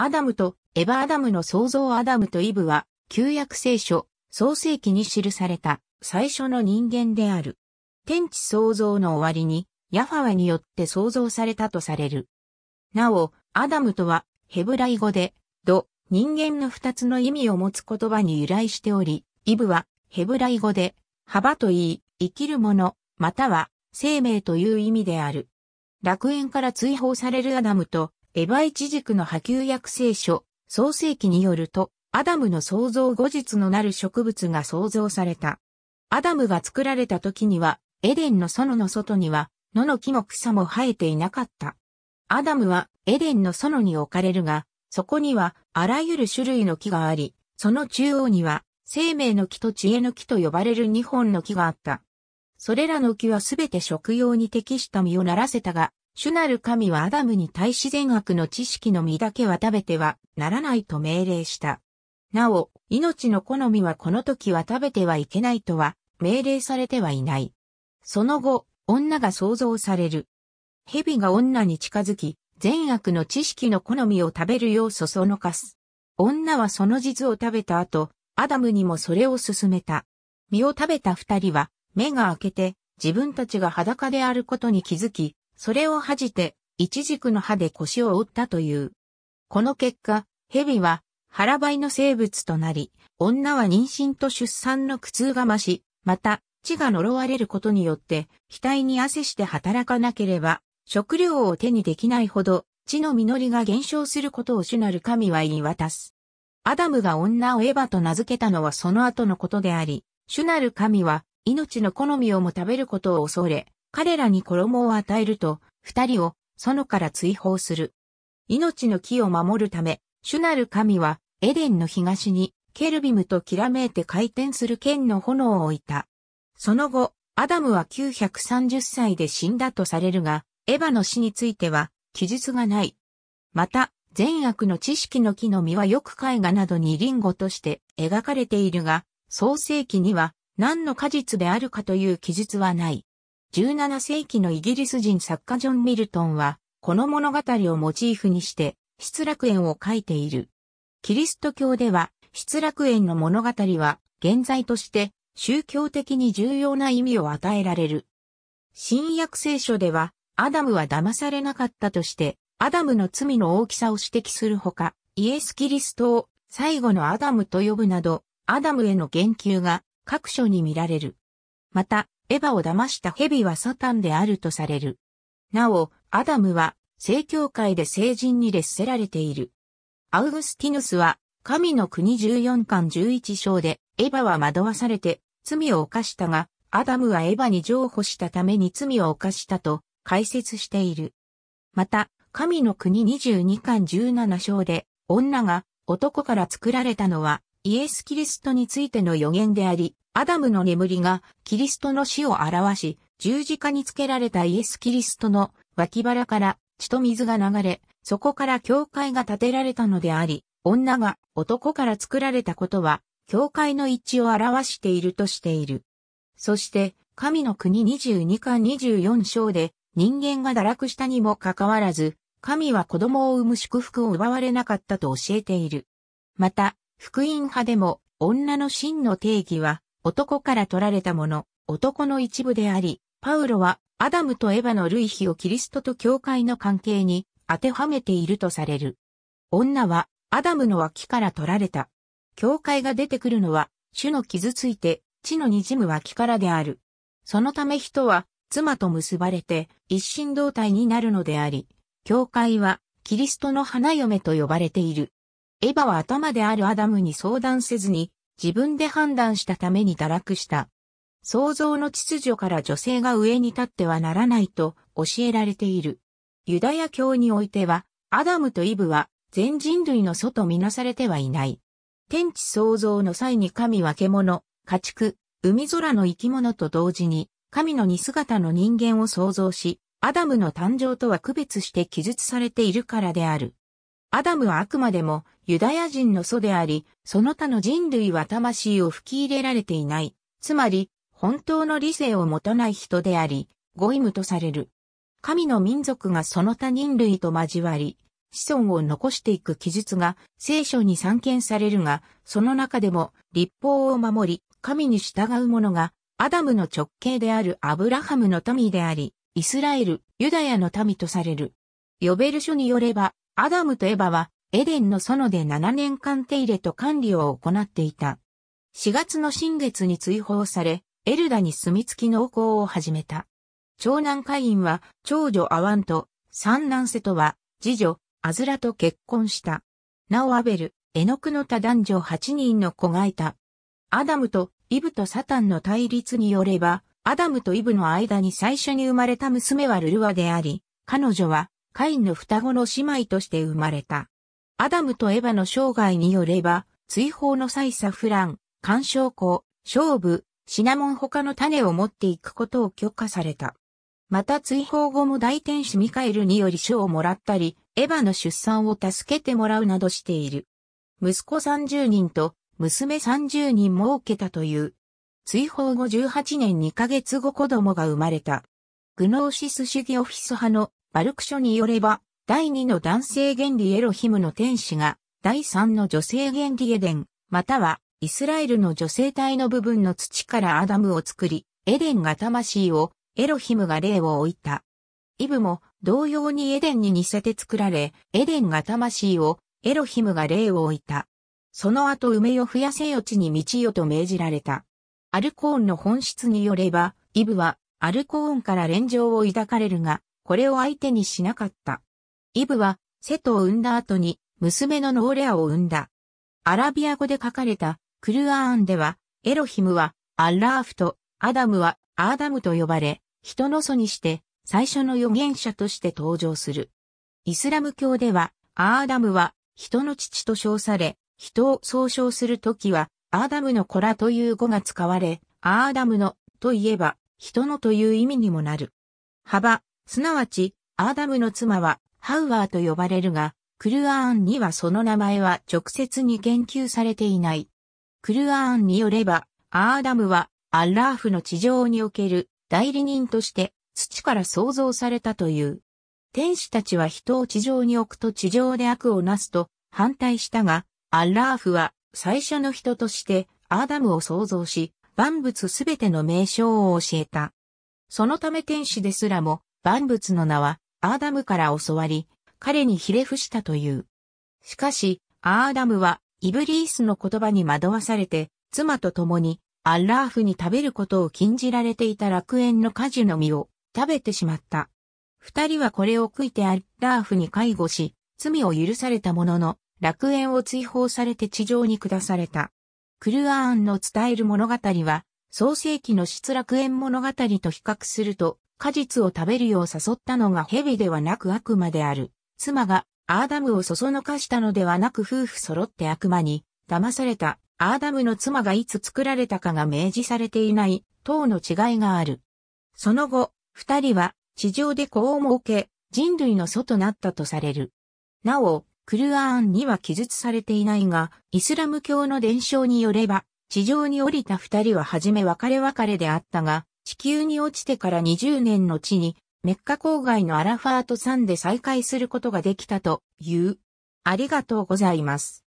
アダムとエバ・アダムの創造アダムとイブは、旧約聖書、創世記に記された最初の人間である。天地創造の終わりに、ヤファワによって創造されたとされる。なお、アダムとは、ヘブライ語で、ド、人間の二つの意味を持つ言葉に由来しており、イブは、ヘブライ語で、幅といい、生きるもの、または、生命という意味である。楽園から追放されるアダムと、エヴァイチ軸の波及薬聖書、創世記によると、アダムの創造後日のなる植物が創造された。アダムが作られた時には、エデンの園の外には、野の木も草も生えていなかった。アダムはエデンの園に置かれるが、そこにはあらゆる種類の木があり、その中央には生命の木と知恵の木と呼ばれる2本の木があった。それらの木はすべて食用に適した実をならせたが、主なる神はアダムに対自善悪の知識の実だけは食べてはならないと命令した。なお、命の好みはこの時は食べてはいけないとは命令されてはいない。その後、女が創造される。蛇が女に近づき、善悪の知識の好みを食べるようそそのかす。女はその実を食べた後、アダムにもそれを勧めた。実を食べた二人は、目が開けて、自分たちが裸であることに気づき、それを恥じて、一軸の歯で腰を折ったという。この結果、蛇は腹ばいの生物となり、女は妊娠と出産の苦痛が増し、また、血が呪われることによって、額に汗して働かなければ、食料を手にできないほど、血の実りが減少することを主なる神は言い渡す。アダムが女をエヴァと名付けたのはその後のことであり、主なる神は命の好みをも食べることを恐れ、彼らに衣を与えると、二人を園から追放する。命の木を守るため、主なる神は、エデンの東に、ケルビムときらめいて回転する剣の炎を置いた。その後、アダムは930歳で死んだとされるが、エヴァの死については、記述がない。また、善悪の知識の木の実はよく絵画などにリンゴとして描かれているが、創世記には何の果実であるかという記述はない。17世紀のイギリス人作家ジョン・ミルトンは、この物語をモチーフにして、失楽園を書いている。キリスト教では、失楽園の物語は、現在として、宗教的に重要な意味を与えられる。新約聖書では、アダムは騙されなかったとして、アダムの罪の大きさを指摘するほか、イエス・キリストを最後のアダムと呼ぶなど、アダムへの言及が各所に見られる。また、エヴァを騙した蛇はサタンであるとされる。なお、アダムは、正教会で聖人に劣せられている。アウグスティヌスは、神の国14巻11章で、エヴァは惑わされて、罪を犯したが、アダムはエヴァに譲歩したために罪を犯したと、解説している。また、神の国22巻17章で、女が男から作られたのはイエス・キリストについての予言であり、アダムの眠りがキリストの死を表し、十字架につけられたイエス・キリストの脇腹から血と水が流れ、そこから教会が建てられたのであり、女が男から作られたことは、教会の一致を表しているとしている。そして、神の国22巻24章で、人間が堕落したにもかかわらず、神は子供を産む祝福を奪われなかったと教えている。また、福音派でも女の真の定義は男から取られたもの、男の一部であり、パウロはアダムとエヴァの類比をキリストと教会の関係に当てはめているとされる。女はアダムの脇から取られた。教会が出てくるのは、主の傷ついて、地の滲む脇からである。そのため人は、妻と結ばれて、一心同体になるのであり、教会は、キリストの花嫁と呼ばれている。エヴァは頭であるアダムに相談せずに、自分で判断したために堕落した。創造の秩序から女性が上に立ってはならないと教えられている。ユダヤ教においては、アダムとイブは全人類の祖とみなされてはいない。天地創造の際に神は獣、家畜、海空の生き物と同時に、神の似姿の人間を創造し、アダムの誕生とは区別して記述されているからである。アダムはあくまでもユダヤ人の祖であり、その他の人類は魂を吹き入れられていない。つまり、本当の理性を持たない人であり、ゴイムとされる。神の民族がその他人類と交わり、子孫を残していく記述が聖書に散見されるが、その中でも立法を守り、神に従う者が、アダムの直系であるアブラハムの民であり、イスラエル、ユダヤの民とされる。ヨベル書によれば、アダムとエバは、エデンの園で7年間手入れと管理を行っていた。4月の新月に追放され、エルダに住み着き農耕を始めた。長男カインは、長女アワンと、三男セトは、次女、アズラと結婚した。なおアベル、エノクの他男女8人の子がいた。アダムとイブとサタンの対立によれば、アダムとイブの間に最初に生まれた娘はルルワであり、彼女はカインの双子の姉妹として生まれた。アダムとエヴァの生涯によれば、追放の際サフラン、干渉香、勝負、シナモン他の種を持っていくことを許可された。また追放後も大天使ミカエルにより賞をもらったり、エヴァの出産を助けてもらうなどしている。息子30人と娘30人も受けたという。追放後18年2ヶ月後子供が生まれた。グノーシス主義オフィス派のバルク書によれば、第2の男性原理エロヒムの天使が、第3の女性原理エデン、または、イスラエルの女性体の部分の土からアダムを作り、エデンが魂を、エロヒムが霊を置いた。イブも同様にエデンに似せて作られ、エデンが魂を、エロヒムが霊を置いた。その後梅を増やせよ地に満ちよと命じられた。アルコーンの本質によれば、イブはアルコーンから連情を抱かれるが、これを相手にしなかった。イブは、セトを産んだ後に、娘のノーレアを産んだ。アラビア語で書かれた、クルアーンでは、エロヒムは、アラーフと、アダムは、アーダムと呼ばれ、人の祖にして、最初の預言者として登場する。イスラム教では、アーダムは、人の父と称され、人を総称するときは、アーダムの子らという語が使われ、アーダムのといえば、人のという意味にもなる。幅、すなわち、アーダムの妻はハウアーと呼ばれるが、クルアーンにはその名前は直接に言及されていない。クルアーンによれば、アーダムはアッラーフの地上における代理人として土から創造されたという。天使たちは人を地上に置くと地上で悪をなすと反対したが、アッラーフは最初の人としてアーダムを創造し、万物すべての名称を教えた。そのため天使ですらも万物の名は、アーダムから教わり、彼にひれ伏したという。しかし、アーダムは、イブリースの言葉に惑わされて、妻と共に、アッラーフに食べることを禁じられていた楽園の果樹の実を食べてしまった。二人はこれを食いてアッラーフに介護し、罪を許されたものの、楽園を追放されて地上に下された。クルアーンの伝える物語は、創世紀の失楽園物語と比較すると、果実を食べるよう誘ったのが蛇ではなく悪魔である。妻がアーダムをそそのかしたのではなく夫婦揃って悪魔に騙されたアーダムの妻がいつ作られたかが明示されていない等の違いがある。その後、二人は地上で子を設け、人類の祖となったとされる。なお、クルアーンには記述されていないが、イスラム教の伝承によれば、地上に降りた二人は初め別れ別れであったが、球に落ちてから20年の地に、メッカ郊外のアラファート山で再会することができたという。ありがとうございます。